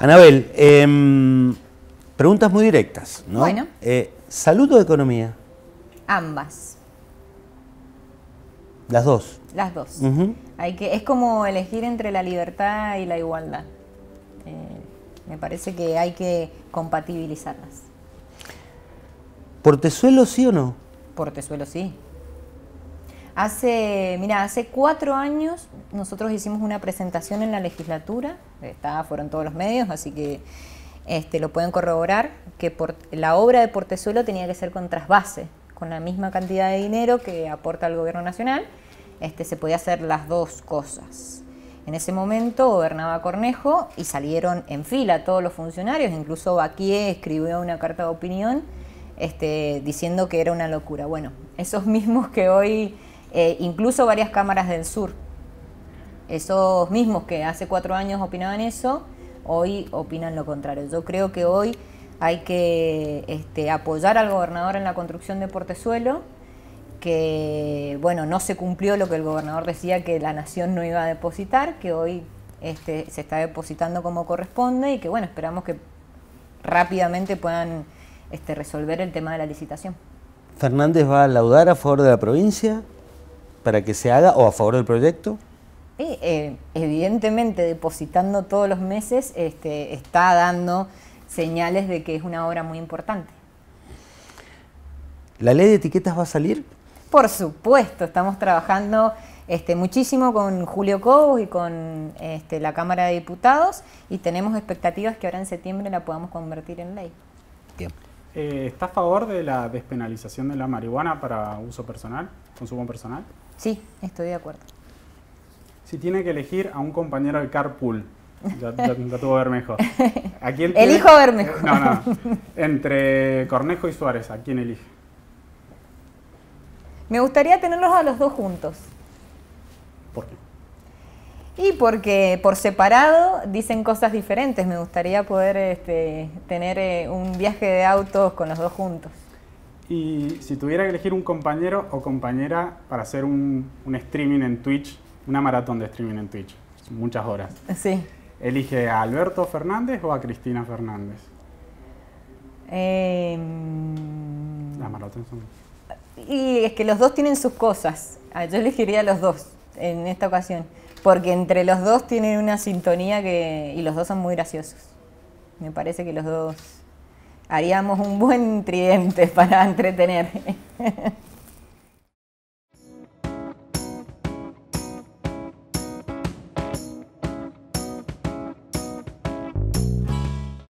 Anabel, em, preguntas muy directas, ¿no? Bueno. Eh, ¿Salud o economía? Ambas. Las dos. Las dos. Hay que, es como elegir entre la libertad y la igualdad. Eh, me parece que hay que compatibilizarlas. ¿Portezuelo sí o no? Portezuelo sí. Hace, mira, hace cuatro años nosotros hicimos una presentación en la legislatura, fueron todos los medios, así que este, lo pueden corroborar, que por, la obra de Portezuelo tenía que ser con trasvase, con la misma cantidad de dinero que aporta el gobierno nacional, este, se podía hacer las dos cosas. En ese momento gobernaba Cornejo y salieron en fila todos los funcionarios, incluso aquí escribió una carta de opinión este, diciendo que era una locura. Bueno, esos mismos que hoy eh, incluso varias cámaras del sur. Esos mismos que hace cuatro años opinaban eso, hoy opinan lo contrario. Yo creo que hoy hay que este, apoyar al gobernador en la construcción de Portezuelo, que bueno, no se cumplió lo que el gobernador decía que la nación no iba a depositar, que hoy este, se está depositando como corresponde y que bueno, esperamos que rápidamente puedan este, resolver el tema de la licitación. ¿Fernández va a laudar a favor de la provincia? para que se haga o a favor del proyecto? Eh, eh, evidentemente, depositando todos los meses, este, está dando señales de que es una obra muy importante. ¿La ley de etiquetas va a salir? Por supuesto, estamos trabajando este, muchísimo con Julio Cobos y con este, la Cámara de Diputados y tenemos expectativas que ahora en septiembre la podamos convertir en ley. Eh, ¿Está a favor de la despenalización de la marihuana para uso personal, consumo personal? Sí, estoy de acuerdo. Si tiene que elegir a un compañero de carpool, ya, tuvo Bermejo. ¿A Elijo Bermejo. No, no. Entre Cornejo y Suárez, ¿a quién elige? Me gustaría tenerlos a los dos juntos. ¿Por qué? Y porque por separado dicen cosas diferentes. Me gustaría poder este, tener eh, un viaje de autos con los dos juntos. Y si tuviera que elegir un compañero o compañera para hacer un, streaming en Twitch, una maratón de streaming en Twitch, muchas horas. Sí. ¿Elige a Alberto Fernández o a Cristina Fernández? Em, Las maratones son... Y es que los dos tienen sus cosas. Ah, yo elegiría a los dos en esta ocasión. Porque entre los dos tienen una sintonía que. y los dos son muy graciosos. Me parece que los dos haríamos un buen tridente para entretener.